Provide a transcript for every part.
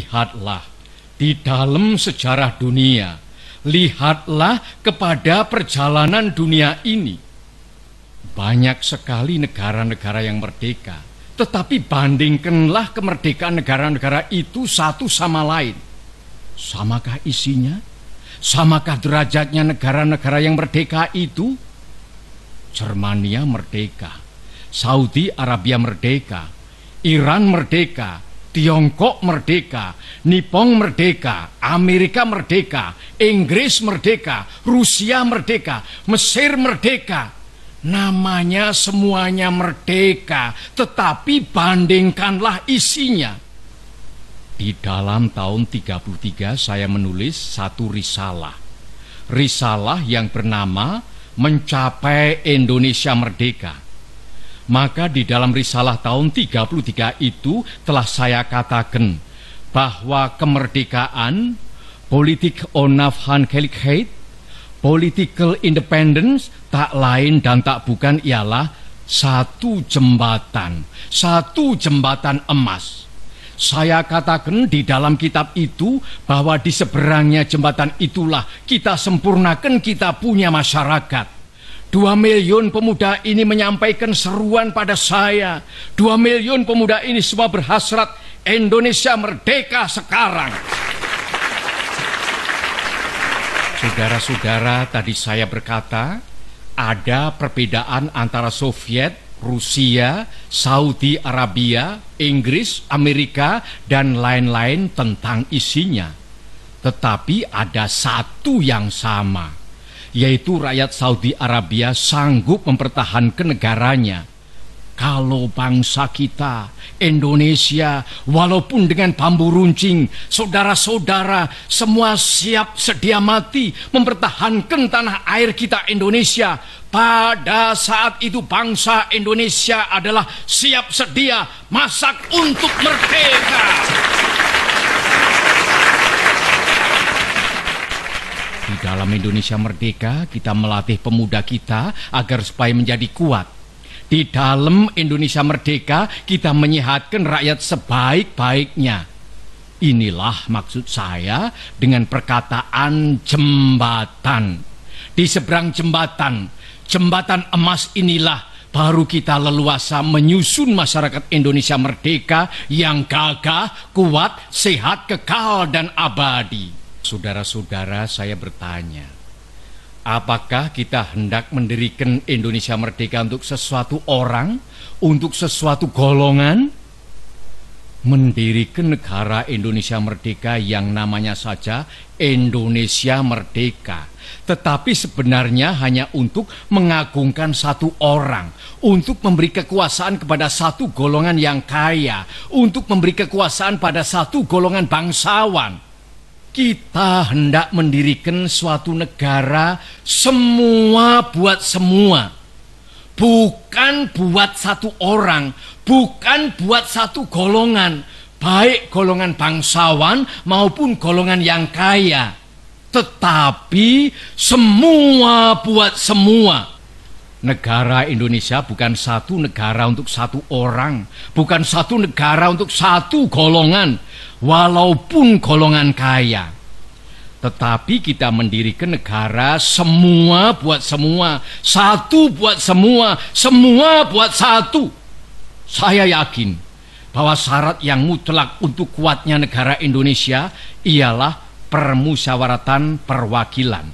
lihatlah di dalam sejarah dunia, lihatlah kepada perjalanan dunia ini. Banyak sekali negara-negara yang merdeka, tetapi bandingkanlah kemerdekaan negara-negara itu satu sama lain. Samakah isinya? Samakah derajatnya negara-negara yang merdeka itu? Jermania merdeka, Saudi Arabia merdeka, Iran merdeka, Tiongkok merdeka, Nipong merdeka, Amerika merdeka, Inggris merdeka, Rusia merdeka, Mesir merdeka. Namanya semuanya merdeka, tetapi bandingkanlah isinya. Di dalam tahun 33 saya menulis satu risalah. Risalah yang bernama Mencapai Indonesia Merdeka maka di dalam risalah tahun 33 itu telah saya katakan bahwa kemerdekaan, politik onaf hankelikheid, political independence tak lain dan tak bukan ialah satu jembatan, satu jembatan emas. Saya katakan di dalam kitab itu bahwa di seberangnya jembatan itulah kita sempurnakan kita punya masyarakat Dua miliun pemuda ini menyampaikan seruan pada saya. Dua miliun pemuda ini semua berhasrat Indonesia merdeka sekarang. Saudara-saudara, tadi saya berkata ada perbedaan antara Soviet, Rusia, Saudi Arabia, Inggris, Amerika, dan lain-lain tentang isinya. Tetapi ada satu yang sama yaitu rakyat Saudi Arabia sanggup mempertahankan negaranya. Kalau bangsa kita, Indonesia, walaupun dengan bambu runcing, saudara-saudara semua siap sedia mati mempertahankan tanah air kita Indonesia. Pada saat itu bangsa Indonesia adalah siap sedia masak untuk merdeka. dalam Indonesia Merdeka, kita melatih pemuda kita agar supaya menjadi kuat. Di dalam Indonesia Merdeka, kita menyehatkan rakyat sebaik-baiknya. Inilah maksud saya dengan perkataan jembatan. Di seberang jembatan, jembatan emas inilah baru kita leluasa menyusun masyarakat Indonesia merdeka yang gagah, kuat, sehat, kekal, dan abadi. Saudara-saudara, saya bertanya, apakah kita hendak mendirikan Indonesia merdeka untuk sesuatu orang, untuk sesuatu golongan? Mendirikan negara Indonesia merdeka yang namanya saja Indonesia merdeka, tetapi sebenarnya hanya untuk mengagungkan satu orang, untuk memberi kekuasaan kepada satu golongan yang kaya, untuk memberi kekuasaan pada satu golongan bangsawan kita hendak mendirikan suatu negara semua buat semua. Bukan buat satu orang, bukan buat satu golongan, baik golongan bangsawan maupun golongan yang kaya. Tetapi semua buat semua. Negara Indonesia bukan satu negara untuk satu orang, bukan satu negara untuk satu golongan, walaupun golongan kaya. Tetapi kita mendirikan negara semua buat semua, satu buat semua, semua buat satu. Saya yakin bahwa syarat yang mutlak untuk kuatnya negara Indonesia ialah permusyawaratan perwakilan.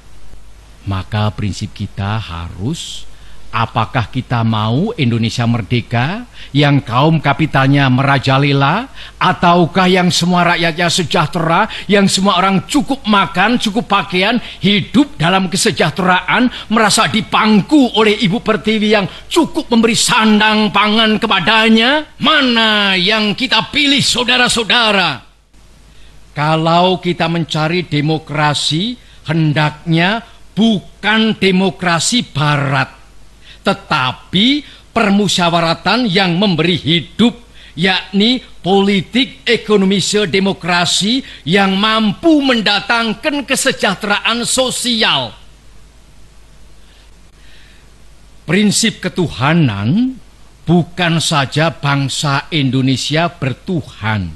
Maka prinsip kita harus Apakah kita mau Indonesia merdeka yang kaum kapitalnya merajalela ataukah yang semua rakyatnya sejahtera, yang semua orang cukup makan, cukup pakaian, hidup dalam kesejahteraan, merasa dipangku oleh Ibu Pertiwi yang cukup memberi sandang pangan kepadanya? Mana yang kita pilih saudara-saudara? Kalau kita mencari demokrasi, hendaknya bukan demokrasi barat tetapi permusyawaratan yang memberi hidup yakni politik ekonomi demokrasi yang mampu mendatangkan kesejahteraan sosial. Prinsip ketuhanan bukan saja bangsa Indonesia bertuhan,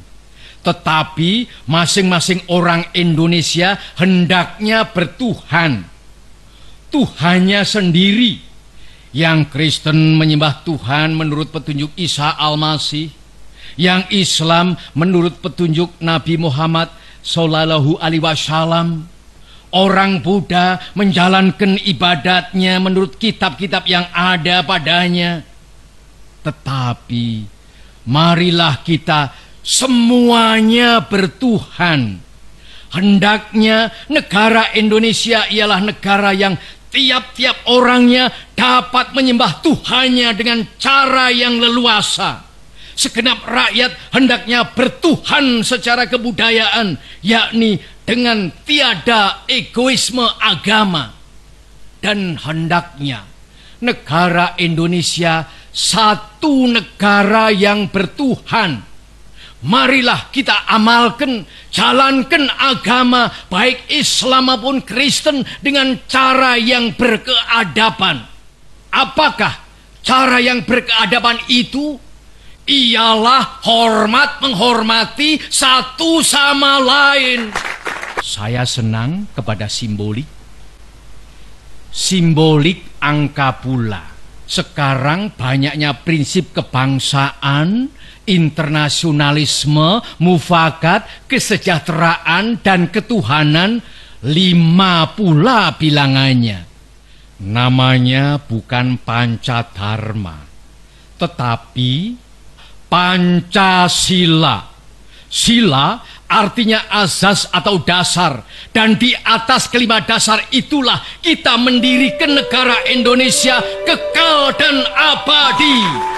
tetapi masing-masing orang Indonesia hendaknya bertuhan. Tuhannya sendiri yang Kristen menyembah Tuhan menurut petunjuk Isa Al-Masih, yang Islam menurut petunjuk Nabi Muhammad Sallallahu Alaihi Wasallam, orang Buddha menjalankan ibadatnya menurut kitab-kitab yang ada padanya. Tetapi marilah kita semuanya bertuhan. Hendaknya negara Indonesia ialah negara yang tiap-tiap orangnya dapat menyembah Tuhannya dengan cara yang leluasa. Segenap rakyat hendaknya bertuhan secara kebudayaan, yakni dengan tiada egoisme agama. Dan hendaknya negara Indonesia satu negara yang bertuhan Marilah kita amalkan, jalankan agama baik Islam maupun Kristen dengan cara yang berkeadaban. Apakah cara yang berkeadaban itu? Ialah hormat menghormati satu sama lain. Saya senang kepada simbolik. Simbolik angka pula. Sekarang banyaknya prinsip kebangsaan, internasionalisme, mufakat, kesejahteraan, dan ketuhanan lima pula bilangannya. Namanya bukan Pancadharma, tetapi Pancasila. Sila artinya azas atau dasar. Dan di atas kelima dasar itulah kita mendirikan negara Indonesia kekal dan abadi.